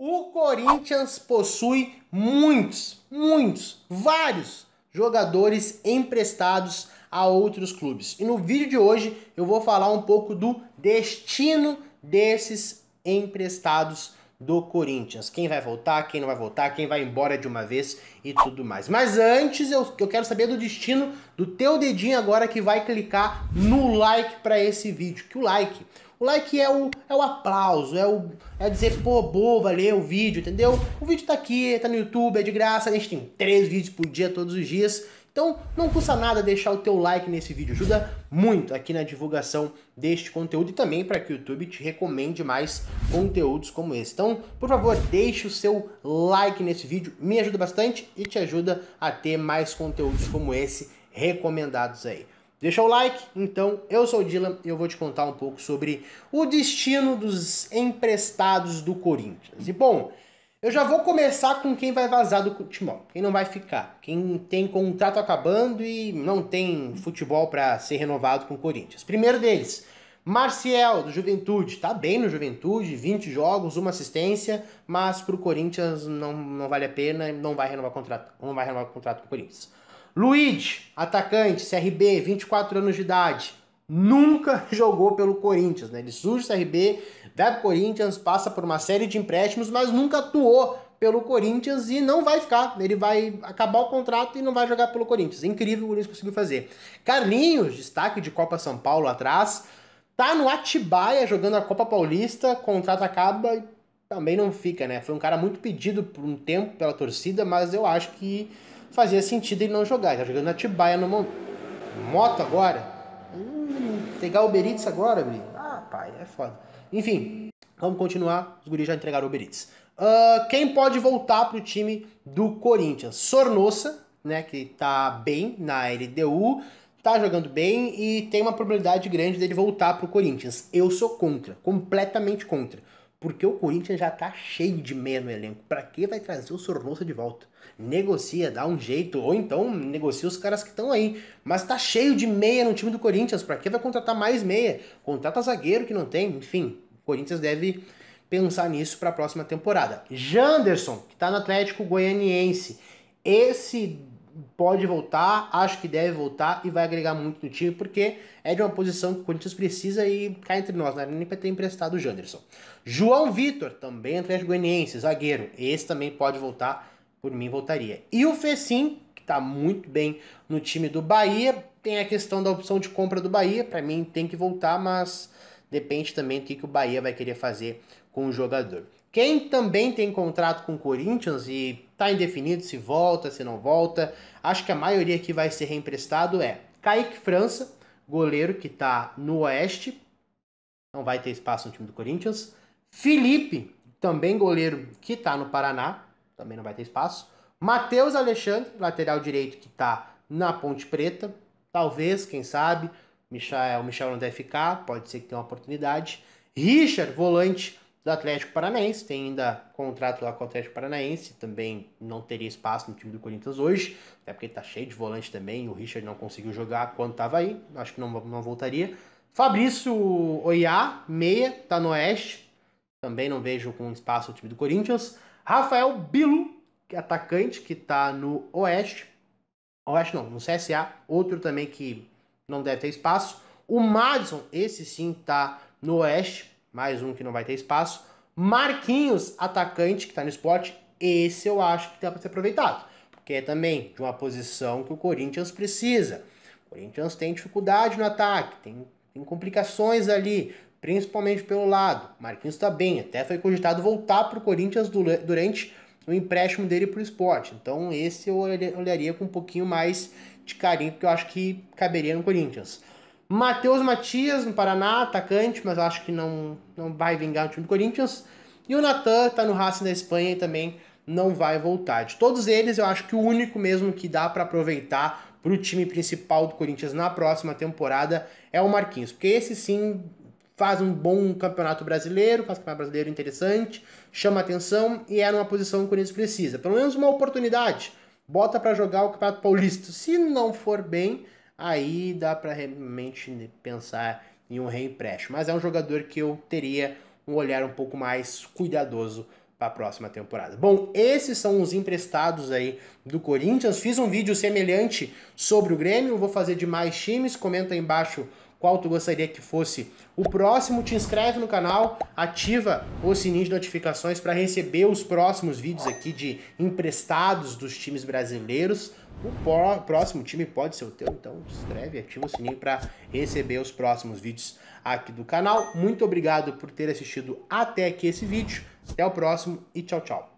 O Corinthians possui muitos, muitos, vários jogadores emprestados a outros clubes. E no vídeo de hoje eu vou falar um pouco do destino desses emprestados do Corinthians. Quem vai voltar, quem não vai voltar, quem vai embora de uma vez e tudo mais. Mas antes eu, eu quero saber do destino do teu dedinho agora que vai clicar no like para esse vídeo. Que o like o like é o, é o aplauso, é o é dizer, pô, boa, valeu o vídeo, entendeu? O vídeo tá aqui, tá no YouTube, é de graça, a gente tem três vídeos por dia todos os dias. Então não custa nada deixar o teu like nesse vídeo, ajuda muito aqui na divulgação deste conteúdo e também para que o YouTube te recomende mais conteúdos como esse. Então, por favor, deixe o seu like nesse vídeo, me ajuda bastante e te ajuda a ter mais conteúdos como esse recomendados aí. Deixa o like, então eu sou o Dylan e eu vou te contar um pouco sobre o destino dos emprestados do Corinthians. E bom, eu já vou começar com quem vai vazar do futebol, quem não vai ficar, quem tem contrato acabando e não tem futebol para ser renovado com o Corinthians. Primeiro deles, Marcial, do Juventude, tá bem no Juventude, 20 jogos, uma assistência, mas pro Corinthians não, não vale a pena, não vai renovar contrato, não vai renovar contrato com o Corinthians. Luiz, atacante, CRB, 24 anos de idade, nunca jogou pelo Corinthians, né? Ele surge do CRB, vai pro Corinthians, passa por uma série de empréstimos, mas nunca atuou pelo Corinthians e não vai ficar. Ele vai acabar o contrato e não vai jogar pelo Corinthians. incrível o ele conseguiu fazer. Carlinhos, destaque de Copa São Paulo atrás, tá no Atibaia jogando a Copa Paulista, contrato acaba e também não fica, né? Foi um cara muito pedido por um tempo pela torcida, mas eu acho que fazia sentido ele não jogar. Ele tá jogando na Tibaia no Moto agora? Hum, pegar o Beritz agora, Guri? Ah, pai, é foda. Enfim, vamos continuar. Os guris já entregaram o Beritz. Uh, quem pode voltar pro time do Corinthians? Sornosa, né, que tá bem na LDU, tá jogando bem e tem uma probabilidade grande dele voltar pro Corinthians. Eu sou contra, completamente contra. Porque o Corinthians já tá cheio de meia no elenco. Para que vai trazer o Sornosa de volta? Negocia, dá um jeito, ou então negocia os caras que estão aí. Mas tá cheio de meia no time do Corinthians. Para que vai contratar mais meia? Contrata zagueiro que não tem, enfim. O Corinthians deve pensar nisso para a próxima temporada. Janderson, que tá no Atlético Goianiense. Esse pode voltar, acho que deve voltar e vai agregar muito no time, porque é de uma posição que o Corinthians precisa e cai entre nós, não né? nem para ter emprestado o Janderson. João Vitor, também Atlético Goianiense, zagueiro, esse também pode voltar, por mim voltaria. E o Fecim, que está muito bem no time do Bahia, tem a questão da opção de compra do Bahia, para mim tem que voltar, mas depende também do que, que o Bahia vai querer fazer com o jogador. Quem também tem contrato com o Corinthians e Tá indefinido se volta, se não volta. Acho que a maioria que vai ser reemprestado é Kaique França, goleiro que tá no Oeste. Não vai ter espaço no time do Corinthians. Felipe, também goleiro que tá no Paraná. Também não vai ter espaço. Matheus Alexandre, lateral direito que tá na Ponte Preta. Talvez, quem sabe, Michel, o Michel não deve ficar, pode ser que tenha uma oportunidade. Richard, volante do Atlético Paranaense, tem ainda contrato lá com o Atlético Paranaense, também não teria espaço no time do Corinthians hoje, até porque tá cheio de volante também, o Richard não conseguiu jogar quando tava aí, acho que não, não voltaria. Fabrício Oiá, meia, tá no Oeste, também não vejo com espaço o time do Corinthians. Rafael Bilo, é atacante, que tá no Oeste, Oeste não, no CSA, outro também que não deve ter espaço. O Madison, esse sim tá no Oeste, mais um que não vai ter espaço. Marquinhos, atacante, que está no esporte, esse eu acho que dá para ser aproveitado, porque é também de uma posição que o Corinthians precisa. O Corinthians tem dificuldade no ataque, tem, tem complicações ali, principalmente pelo lado. Marquinhos está bem, até foi cogitado voltar para o Corinthians durante o empréstimo dele para o esporte. Então esse eu olharia com um pouquinho mais de carinho, porque eu acho que caberia no Corinthians. Matheus Matias, no Paraná, atacante, mas acho que não, não vai vingar o time do Corinthians. E o Natan está no Racing da Espanha e também não vai voltar. De todos eles, eu acho que o único mesmo que dá para aproveitar para o time principal do Corinthians na próxima temporada é o Marquinhos, porque esse sim faz um bom campeonato brasileiro, faz um campeonato brasileiro interessante, chama atenção e é numa posição que o Corinthians precisa. Pelo menos uma oportunidade. Bota para jogar o Campeonato Paulista. Se não for bem, aí dá para realmente pensar em um reempréstimo. Mas é um jogador que eu teria um olhar um pouco mais cuidadoso para a próxima temporada. Bom, esses são os emprestados aí do Corinthians. Fiz um vídeo semelhante sobre o Grêmio, vou fazer de mais times. Comenta aí embaixo qual tu gostaria que fosse o próximo, te inscreve no canal, ativa o sininho de notificações para receber os próximos vídeos aqui de emprestados dos times brasileiros. O próximo time pode ser o teu, então se inscreve, ativa o sininho para receber os próximos vídeos aqui do canal. Muito obrigado por ter assistido até aqui esse vídeo. Até o próximo e tchau, tchau.